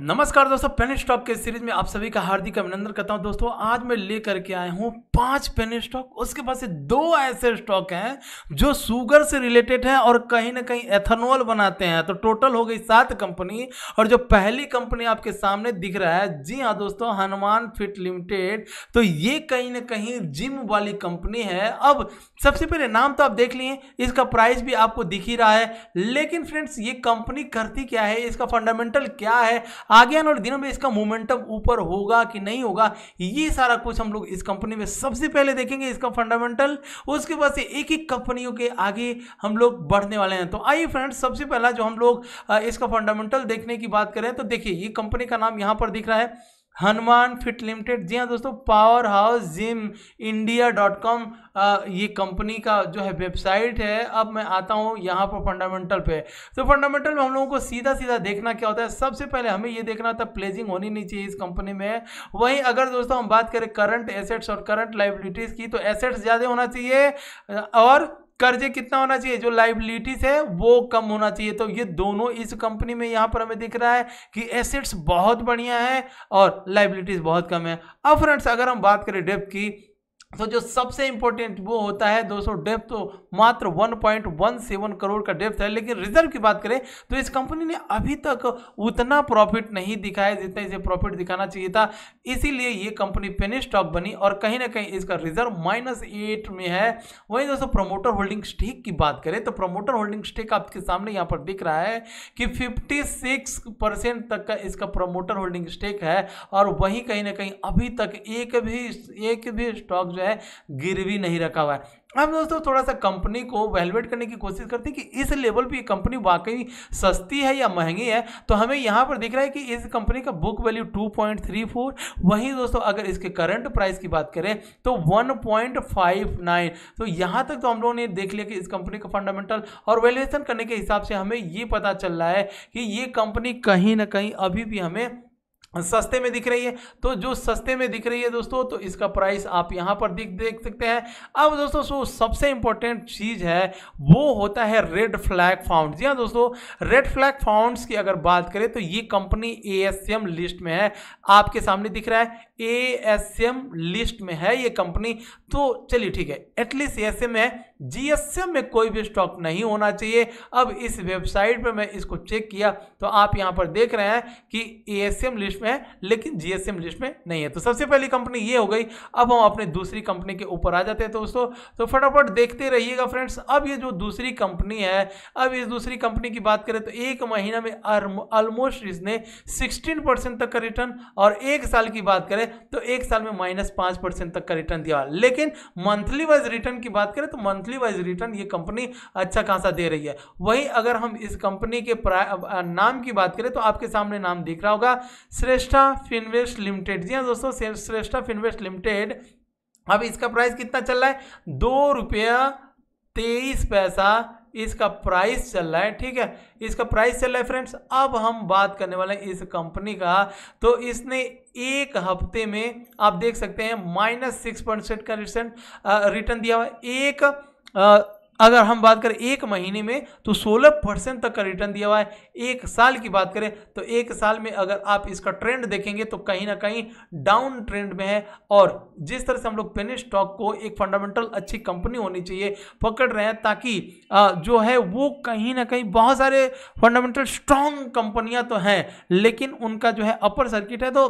नमस्कार दोस्तों pen stock के सीरीज में आप सभी का हार्दिक अभिनंदन करता हूं दोस्तों आज मैं लेकर के आया हूं पांच पेन स्टॉक उसके पास दो ऐसे स्टॉक हैं जो शुगर से रिलेटेड हैं और कहीं ना कहीं एथेनॉल बनाते हैं तो टोटल हो गई सात कंपनी और जो पहली कंपनी आपके सामने दिख रहा है जी हाँ दोस्तों हनुमान फिट लिमिटेड तो ये कहीं ना कहीं जिम वाली कंपनी है अब सबसे पहले नाम तो आप देख लिए इसका प्राइस भी आपको दिख ही रहा है लेकिन फ्रेंड्स ये कंपनी करती क्या है इसका फंडामेंटल क्या है आगे आने वाले दिनों में इसका मोमेंटम ऊपर होगा कि नहीं होगा ये सारा कुछ हम लोग इस कंपनी में सबसे पहले देखेंगे इसका फंडामेंटल उसके बाद से एक एक कंपनियों के आगे हम लोग बढ़ने वाले हैं तो आइए फ्रेंड्स सबसे पहला जो हम लोग इसका फंडामेंटल देखने की बात करें तो देखिए ये कंपनी का नाम यहाँ पर दिख रहा है हनुमान फिट लिमिटेड जी हाँ दोस्तों power house gym India dot com ये कंपनी का जो है वेबसाइट है अब मैं आता हूँ यहाँ पर फंडामेंटल पे तो फंडामेंटल में हम लोगों को सीधा सीधा देखना क्या होता है सबसे पहले हमें ये देखना होता है प्लेजिंग होनी नहीं चाहिए इस कंपनी में वहीं अगर दोस्तों हम बात करें करंट एसेट्स और करंट लाइबिलिटीज़ की तो एसेट्स ज़्यादा होना चाहिए और कर्जे कितना होना चाहिए जो लाइबिलिटीज है वो कम होना चाहिए तो ये दोनों इस कंपनी में यहाँ पर हमें दिख रहा है कि एसेट्स बहुत बढ़िया है और लाइबिलिटीज बहुत कम है अब फ्रेंड्स अगर हम बात करें डेप की तो जो सबसे इंपॉर्टेंट वो होता है दोस्तों डेप तो मात्र 1.17 करोड़ का डेप्थ है लेकिन रिजर्व की बात करें तो इस कंपनी ने अभी तक उतना प्रॉफिट नहीं दिखाया जितना इसे प्रॉफिट दिखाना चाहिए था इसीलिए ये कंपनी पेनी स्टॉक बनी और कहीं ना कहीं इसका रिजर्व माइनस एट में है वहीं दोस्तों प्रोमोटर होल्डिंग स्टेक की बात करें तो प्रोमोटर होल्डिंग स्टेक आपके सामने यहाँ पर दिख रहा है कि फिफ्टी तक का इसका प्रोमोटर होल्डिंग स्टेक है और वहीं कहीं ना कहीं अभी तक एक भी एक भी स्टॉक जो है गिरवी नहीं रखा हुआ है अब दोस्तों थोड़ा सा कंपनी को वेलवेट करने की कोशिश करते हैं कि इस लेवल पे ये कंपनी वाकई सस्ती है या महंगी है तो हमें यहाँ पर दिख रहा है कि इस कंपनी का बुक वैल्यू 2.34 वहीं दोस्तों अगर इसके करंट प्राइस की बात करें तो 1.59 तो यहाँ तक तो हम लोगों ने देख लिया कि इस कंपनी का फंडामेंटल और वैल्यूएशन करने के हिसाब से हमें ये पता चल रहा है कि ये कंपनी कहीं ना कहीं अभी भी हमें सस्ते में दिख रही है तो जो सस्ते में दिख रही है दोस्तों तो इसका प्राइस आप यहाँ पर दिख देख सकते हैं अब दोस्तों सो सबसे इंपॉर्टेंट चीज़ है वो होता है रेड फ्लैग फाउंड जी हाँ दोस्तों रेड फ्लैग फाउंड्स की अगर बात करें तो ये कंपनी ए लिस्ट में है आपके सामने दिख रहा है ए एस एम लिस्ट में है ये कंपनी तो चलिए ठीक है एटलीस्ट ए एस एम है जी एस एम में कोई भी स्टॉक नहीं होना चाहिए अब इस वेबसाइट पर मैं इसको चेक किया तो आप यहाँ पर देख रहे हैं कि ए एस एम लिस्ट में है लेकिन जी एस एम लिस्ट में नहीं है तो सबसे पहली कंपनी ये हो गई अब हम अपने दूसरी कंपनी के ऊपर आ जाते हैं तो दोस्तों तो फटाफट देखते रहिएगा फ्रेंड्स अब ये जो दूसरी कंपनी है अब इस दूसरी कंपनी की बात करें तो एक महीना में ऑलमोस्ट इसने सिक्सटीन परसेंट तक का रिटर्न और एक साल की बात करें तो एक साल में माइनस पांच परसेंट तक का रिटर्न दिया लेकिन मंथली वाइज रिटर्न की बात करें तो मंथली वाइज रिटर्न ये कंपनी अच्छा खासा दे रही है वही अगर हम इस कंपनी के नाम की बात करें तो आपके सामने नाम दिख रहा होगा श्रेष्ठा फिनवेस्ट लिमिटेड जी हाँ दोस्तों श्रेष्ठा फिनवेस्ट लिमिटेड अब इसका प्राइस कितना चल रहा है दो रुपया तेईस पैसा इसका प्राइस चल रहा है ठीक है इसका प्राइस चल रहा है फ्रेंड्स अब हम बात करने वाले हैं इस कंपनी का तो इसने एक हफ्ते में आप देख सकते हैं माइनस सिक्स परसेंट का रिसेंट रिटर्न दिया हुआ एक आ, अगर हम बात करें एक महीने में तो 16 परसेंट तक का रिटर्न दिया हुआ है एक साल की बात करें तो एक साल में अगर आप इसका ट्रेंड देखेंगे तो कहीं ना कहीं डाउन ट्रेंड में है और जिस तरह से हम लोग पेनी स्टॉक को एक फंडामेंटल अच्छी कंपनी होनी चाहिए पकड़ रहे हैं ताकि जो है वो कहीं ना कहीं बहुत सारे फंडामेंटल स्ट्रांग कंपनियां तो हैं लेकिन उनका जो है अपर सर्किट है तो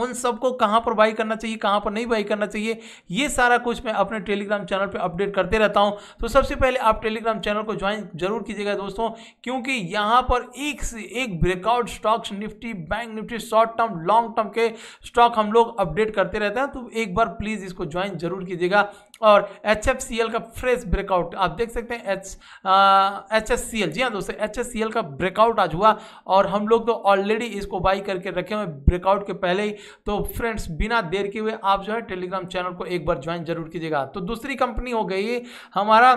उन सबको कहाँ पर बाई करना चाहिए कहाँ पर नहीं बाई करना चाहिए ये सारा कुछ मैं अपने टेलीग्राम चैनल पे अपडेट करते रहता हूँ तो सबसे पहले आप टेलीग्राम चैनल को ज्वाइन जरूर कीजिएगा दोस्तों क्योंकि यहाँ पर एक से एक breakout stocks Nifty bank Nifty short term long term के स्टॉक हम लोग अपडेट करते रहते हैं तो एक बार प्लीज़ इसको ज्वाइन जरूर कीजिएगा और एच का फ्रेश ब्रेकआउट आप देख सकते हैं एच एच जी हाँ दोस्तों एच का ब्रेकआउट आज हुआ और हम लोग तो ऑलरेडी इसको बाई करके रखे हुए ब्रेकआउट के पहले ही तो फ्रेंड्स बिना देर के हुए आप जो है टेलीग्राम चैनल को एक बार ज्वाइन जरूर कीजिएगा तो दूसरी कंपनी हो गई हमारा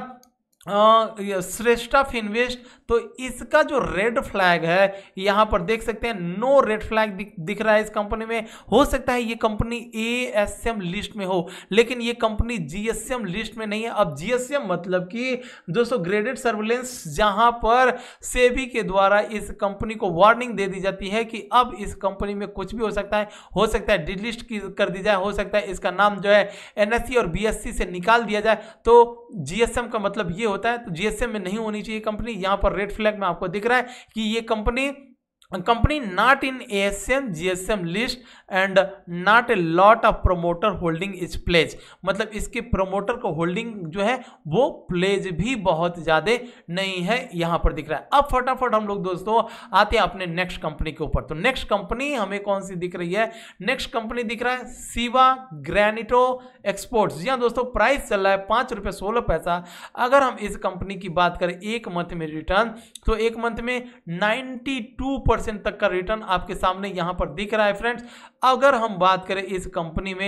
श्रेष्ठ ऑफ इन्वेस्ट तो इसका जो रेड फ्लैग है यहाँ पर देख सकते हैं नो रेड फ्लैग दिख, रहा है इस कंपनी में हो सकता है ये company A S M list में हो लेकिन ये कंपनी जीएसएम लिस्ट में नहीं है अब जीएसएम मतलब कि दोस्तों ग्रेडेड सर्विलेंस जहाँ पर सेबी के द्वारा इस कंपनी को वार्निंग दे दी जाती है कि अब इस कंपनी में कुछ भी हो सकता है हो सकता है डिलिस्ट कर दी जाए हो सकता है इसका नाम जो है एनएससी और बी से निकाल दिया जाए तो जीएसएम का मतलब ये होता है तो जीएसएम में नहीं होनी चाहिए कंपनी यहां पर रेड फ्लैग में आपको दिख रहा है कि ये company company not in ASM GSM list and not a lot of promoter holding is pledge मतलब इसके प्रोमोटर को होल्डिंग जो है वो प्लेज भी बहुत ज़्यादा नहीं है यहां पर दिख रहा है अब फटाफट हम लोग दोस्तों आते हैं अपने नेक्स्ट कंपनी के ऊपर तो नेक्स्ट कंपनी हमें कौन सी दिख रही है नेक्स्ट कंपनी दिख रहा है सीवा ग्रेनिटो एक्सपोर्ट्स जी हाँ दोस्तों प्राइस चल रहा है पांच रुपये सोलह पैसा अगर हम इस कंपनी की बात करें एक मंथ में रिटर्न तो एक मंथ में टू परसेंट तक का रिटर्न आपके सामने यहां पर दिख रहा है फ्रेंड्स अगर हम बात करें इस कंपनी में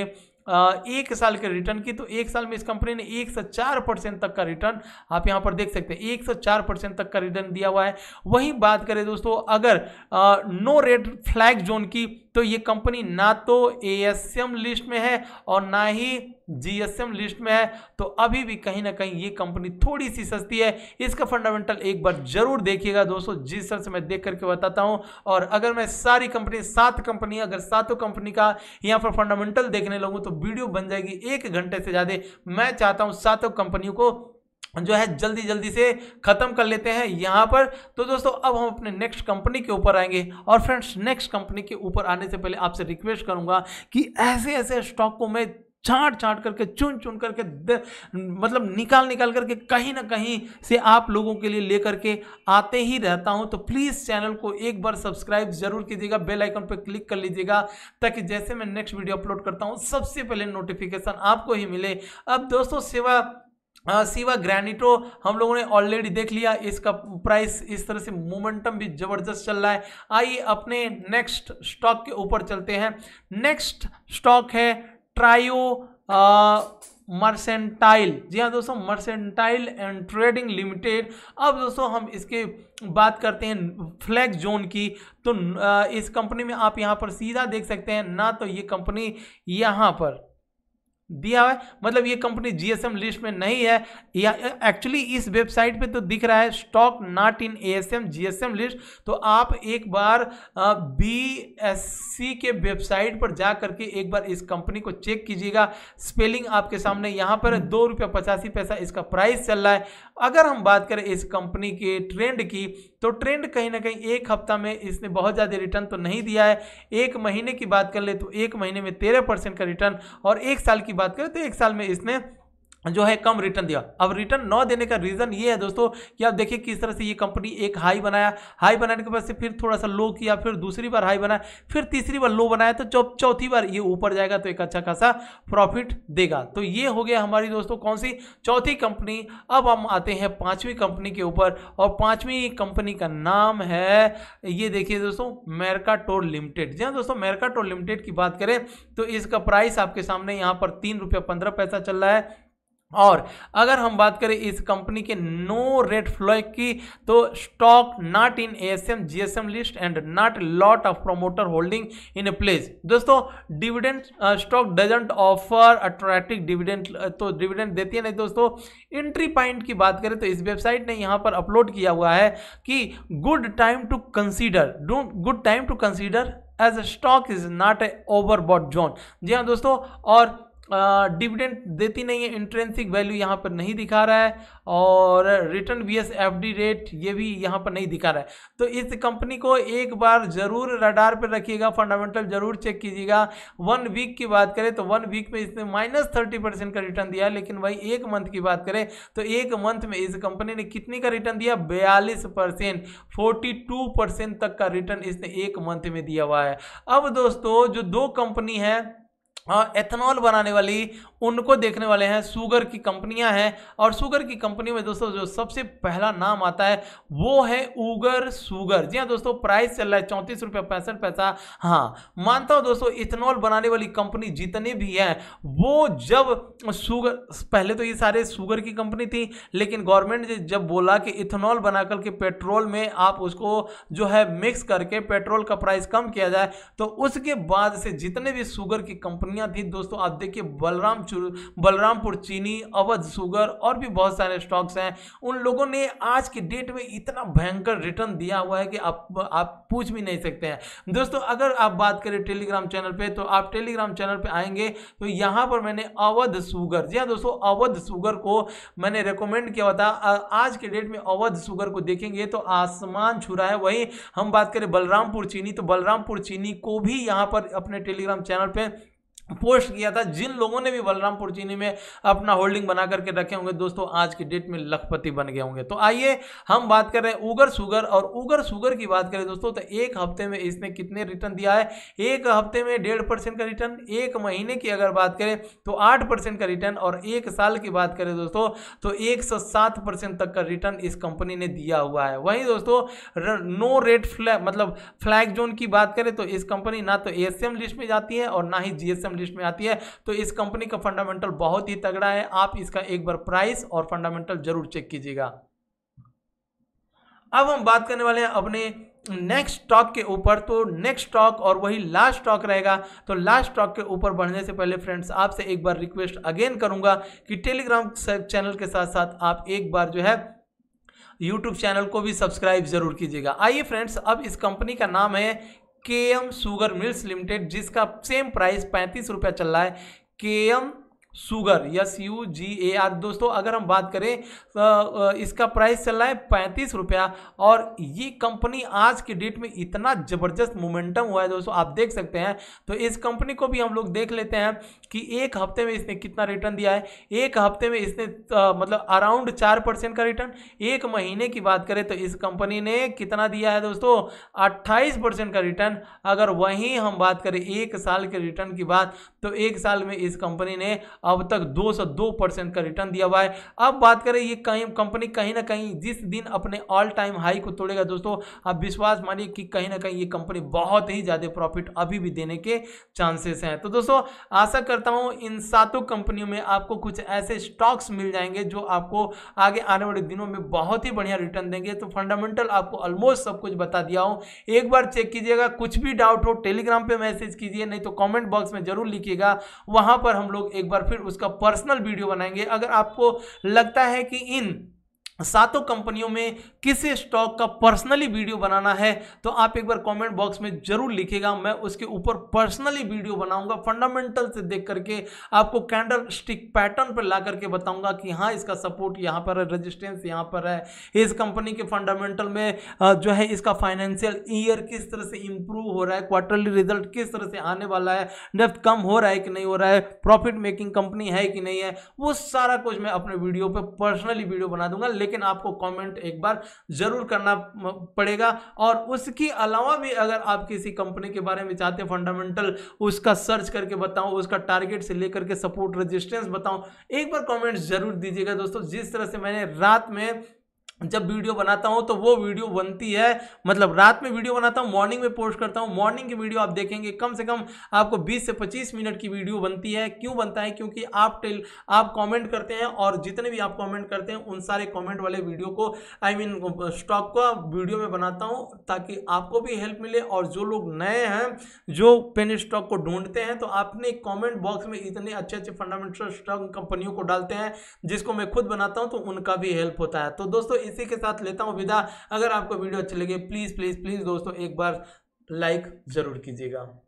एक साल के रिटर्न की तो एक साल में इस कंपनी ने एक सौ चार परसेंट तक का रिटर्न आप यहाँ पर देख सकते हैं एक सौ चार परसेंट तक का रिटर्न दिया हुआ है वहीं बात करें दोस्तों अगर नो रेड फ्लैग जोन की तो ये कंपनी ना तो एएसएम लिस्ट में है और ना ही जीएसएम लिस्ट में है तो अभी भी कहीं ना कहीं ये कंपनी थोड़ी सी सस्ती है इसका फंडामेंटल एक बार जरूर देखिएगा दोस्तों जिस तरह से मैं देख करके बताता हूं और अगर मैं सारी कंपनी सात कंपनी अगर सातों कंपनी का यहां पर फंडामेंटल देखने लगूँ तो वीडियो बन जाएगी एक घंटे से ज़्यादा मैं चाहता हूँ सातों कंपनियों को जो है जल्दी जल्दी से ख़त्म कर लेते हैं यहाँ पर तो दोस्तों अब हम अपने नेक्स्ट कंपनी के ऊपर आएंगे और फ्रेंड्स नेक्स्ट कंपनी के ऊपर आने से पहले आपसे रिक्वेस्ट करूँगा कि ऐसे ऐसे स्टॉक को मैं छाट छाट करके चुन चुन करके मतलब निकाल निकाल करके कहीं ना कहीं से आप लोगों के लिए लेकर के आते ही रहता हूं तो प्लीज़ चैनल को एक बार सब्सक्राइब जरूर कीजिएगा बेल आइकन पर क्लिक कर लीजिएगा ताकि जैसे मैं नेक्स्ट वीडियो अपलोड करता हूं सबसे पहले नोटिफिकेशन आपको ही मिले अब दोस्तों सेवा हाँ, सिवा ग्रैनिटो हम लोगों ने ऑलरेडी देख लिया इसका प्राइस इस तरह से मोमेंटम भी जबरदस्त चल रहा है आइए अपने नेक्स्ट स्टॉक के ऊपर चलते हैं नेक्स्ट स्टॉक है ट्रायो मर्सेंटाइल जी हाँ दोस्तों मर्सेंटाइल एंड ट्रेडिंग लिमिटेड अब दोस्तों हम इसके बात करते हैं फ्लैग जोन की तो इस कंपनी में आप यहाँ पर सीधा देख सकते हैं ना तो ये कंपनी यहाँ पर दिया हुआ है मतलब ये कंपनी जीएसएम लिस्ट में नहीं है या एक्चुअली इस वेबसाइट पे तो दिख रहा है stock not in ASM GSM list तो आप एक बार बीएससी के वेबसाइट पर जा करके एक बार इस कंपनी को चेक कीजिएगा स्पेलिंग आपके सामने यहाँ पर दो रुपया पचासी पैसा इसका प्राइस चल रहा है अगर हम बात करें इस कंपनी के ट्रेंड की तो ट्रेंड कहीं ना कहीं एक हफ्ता में इसने बहुत ज़्यादा रिटर्न तो नहीं दिया है एक महीने की बात कर ले तो एक महीने में तेरह परसेंट का रिटर्न और एक साल की बात करें तो एक साल में इसने जो है कम रिटर्न दिया अब रिटर्न न देने का रीज़न ये है दोस्तों कि आप देखिए किस तरह से ये कंपनी एक हाई बनाया हाई बनाने के बाद से फिर थोड़ा सा लो किया फिर दूसरी बार हाई बनाया फिर तीसरी बार लो बनाया तो जब चौथी बार ये ऊपर जाएगा तो एक अच्छा खासा प्रॉफिट देगा तो ये हो गया हमारी दोस्तों कौन सी चौथी कंपनी अब हम आते हैं पाँचवीं कंपनी के ऊपर और पाँचवीं कंपनी का नाम है ये देखिए दोस्तों टोल लिमिटेड जी हाँ दोस्तों टोल लिमिटेड की बात करें तो इसका प्राइस आपके सामने यहाँ पर तीन पंद्रह पैसा चल रहा है और अगर हम बात करें इस कंपनी के नो रेट फ्लैग की तो stock not in ASM GSM list and not lot of promoter holding in place दोस्तों dividend stock doesn't offer attractive dividend तो डिविडेंड देती है नहीं दोस्तों एंट्री पॉइंट की बात करें तो इस वेबसाइट ने यहाँ पर अपलोड किया हुआ है कि good time to consider don't good time to consider as stock is not a overbought zone जी हाँ दोस्तों और डिविडेंड देती नहीं है इंट्रेंसिक वैल्यू यहाँ पर नहीं दिखा रहा है और return V S F D rate ये भी यहाँ पर नहीं दिखा रहा है तो इस कंपनी को एक बार ज़रूर रडार पर रखिएगा फंडामेंटल ज़रूर चेक कीजिएगा वन वीक की बात करें तो वन वीक में इसने माइनस थर्टी परसेंट का रिटर्न दिया लेकिन वही एक मंथ की बात करें तो एक मंथ में इस कंपनी ने कितनी का रिटर्न दिया बयालीस परसेंट फोर्टी टू परसेंट तक का रिटर्न इसने एक मंथ में दिया हुआ है अब दोस्तों जो दो कंपनी है एथेनॉल हाँ, बनाने वाली उनको देखने वाले हैं शुगर की कंपनियां हैं और शुगर की कंपनी में दोस्तों जो सबसे पहला नाम आता है वो है उगर शुगर जी हाँ दोस्तों प्राइस चल रहा है चौंतीस रुपये पैंसठ पैसा हाँ मानता हूँ दोस्तों इथेनॉल बनाने वाली कंपनी जितनी भी है वो जब शुगर पहले तो ये सारे शुगर की कंपनी थी लेकिन गवर्नमेंट ने जब बोला कि इथेनॉल बना करके पेट्रोल में आप उसको जो है मिक्स करके पेट्रोल का प्राइस कम किया जाए तो उसके बाद से जितने भी शुगर की कंपनी कंपनियां थी दोस्तों आप देखिए बलराम बलरामपुर चीनी अवध सुगर और भी बहुत सारे स्टॉक्स हैं उन लोगों ने आज के डेट में इतना भयंकर रिटर्न दिया हुआ है कि आप आप पूछ भी नहीं सकते हैं दोस्तों अगर आप बात करें टेलीग्राम चैनल पर तो आप टेलीग्राम चैनल पर आएंगे तो यहाँ पर मैंने अवध सुगर जी हाँ दोस्तों अवध सुगर को मैंने रिकमेंड किया था आज के डेट में अवध सुगर को देखेंगे तो आसमान छुरा है वहीं हम बात करें बलरामपुर चीनी तो बलरामपुर चीनी को भी यहाँ पर अपने टेलीग्राम चैनल पर पोस्ट किया था जिन लोगों ने भी बलरामपुर चीनी में अपना होल्डिंग बना करके रखे होंगे दोस्तों आज की डेट में लखपति बन गए होंगे तो आइए हम बात कर रहे हैं उगर सुगर और उगर सुगर की बात करें दोस्तों तो एक हफ्ते में इसने कितने रिटर्न दिया है एक हफ्ते में डेढ़ परसेंट का रिटर्न एक महीने की अगर बात करें तो आठ परसेंट का रिटर्न और एक साल की बात करें दोस्तों तो एक तक का रिटर्न इस कंपनी ने दिया हुआ है वहीं दोस्तों नो रेट फ्लैग मतलब फ्लैग जोन की बात करें तो इस कंपनी ना तो एएसएम लिस्ट में जाती है और ना ही जीएसएम लिस्ट में आती है तो इस कंपनी का फंडामेंटल बहुत ही तगड़ा है आप इसका एक बार प्राइस और फंडामेंटल जरूर चेक कीजिएगा अब हम बात करने वाले हैं अपने नेक्स्ट स्टॉक के ऊपर तो नेक्स्ट स्टॉक और वही लास्ट स्टॉक रहेगा तो लास्ट स्टॉक के ऊपर बढ़ने से पहले फ्रेंड्स आपसे एक बार रिक्वेस्ट अगेन करूंगा कि टेलीग्राम चैनल के साथ साथ आप एक बार जो है यूट्यूब चैनल को भी सब्सक्राइब जरूर कीजिएगा आइए फ्रेंड्स अब इस कंपनी का नाम है K M sugar mills limited जिसका सेम प्राइस पैंतीस रुपया चल रहा है K M sugar S U G A R दोस्तों अगर हम बात करें इसका प्राइस चल रहा है पैंतीस रुपया और ये कंपनी आज के डेट में इतना ज़बरदस्त मोमेंटम हुआ है दोस्तों आप देख सकते हैं तो इस कंपनी को भी हम लोग देख लेते हैं कि एक हफ्ते में इसने कितना रिटर्न दिया है एक हफ्ते में इसने तो मतलब अराउंड चार परसेंट का रिटर्न एक महीने की बात करें तो इस कंपनी ने कितना दिया है दोस्तों अट्ठाईस परसेंट का रिटर्न अगर वहीं हम बात करें एक साल के रिटर्न की बात तो एक साल में इस कंपनी ने अब तक दो से दो परसेंट का रिटर्न दिया हुआ है अब बात करें ये कहीं कंपनी कहीं ना कहीं जिस दिन अपने ऑल टाइम हाई को तोड़ेगा दोस्तों आप विश्वास मानिए कि कहीं ना कहीं ये कंपनी बहुत ही ज़्यादा प्रॉफिट अभी भी देने के चांसेस हैं तो दोस्तों आशा करता हूँ इन सातों कंपनियों में आपको कुछ ऐसे स्टॉक्स मिल जाएंगे जो आपको आगे आने वाले दिनों में बहुत ही बढ़िया रिटर्न देंगे तो फंडामेंटल आपको ऑलमोस्ट सब कुछ बता दिया हूँ एक बार चेक कीजिएगा कुछ भी डाउट हो टेलीग्राम पर मैसेज कीजिए नहीं तो कॉमेंट बॉक्स में जरूर लिखिएगा वहाँ पर हम लोग एक बार फिर उसका पर्सनल वीडियो बनाएंगे अगर आपको लगता है कि इन सातों कंपनियों में किस स्टॉक का पर्सनली वीडियो बनाना है तो आप एक बार कमेंट बॉक्स में जरूर लिखेगा मैं उसके ऊपर पर्सनली वीडियो बनाऊंगा फंडामेंटल से देख करके आपको कैंडल स्टिक पैटर्न पर ला करके बताऊंगा कि हाँ इसका सपोर्ट यहाँ पर है रजिस्टेंस यहाँ पर है इस कंपनी के फंडामेंटल में जो है इसका फाइनेंशियल ईयर किस तरह से इंप्रूव हो रहा है क्वार्टरली रिजल्ट किस तरह से आने वाला है डेप्थ कम हो रहा है कि नहीं हो रहा है प्रॉफिट मेकिंग कंपनी है कि नहीं है वो सारा कुछ मैं अपने वीडियो पर पर्सनली वीडियो बना दूंगा लेकिन आपको कॉमेंट एक बार ज़रूर करना पड़ेगा और उसके अलावा भी अगर आप किसी कंपनी के बारे में चाहते हैं फंडामेंटल उसका सर्च करके बताऊं उसका टारगेट से लेकर के सपोर्ट रजिस्टेंस बताऊं एक बार कमेंट जरूर दीजिएगा दोस्तों जिस तरह से मैंने रात में जब वीडियो बनाता हूँ तो वो वीडियो बनती है मतलब रात में वीडियो बनाता हूँ मॉर्निंग में पोस्ट करता हूँ मॉर्निंग की वीडियो आप देखेंगे कम से कम आपको 20 से 25 मिनट की वीडियो बनती है क्यों बनता है क्योंकि आप टेल आप कमेंट करते हैं और जितने भी आप कमेंट करते हैं उन सारे कमेंट वाले वीडियो को I I mean mean, stock का वीडियो में बनाता हूँ ताकि आपको भी हेल्प मिले और जो लोग नए हैं जो पेन स्टॉक को ढूंढते हैं तो आपने कॉमेंट बॉक्स में इतने अच्छे अच्छे फंडामेंटल स्टॉक कंपनियों को डालते हैं जिसको मैं खुद बनाता हूँ तो उनका भी हेल्प होता है तो दोस्तों इसी के साथ लेता हूँ विदा अगर आपको वीडियो अच्छी लगे प्लीज़ प्लीज़ प्लीज़ दोस्तों एक बार लाइक ज़रूर कीजिएगा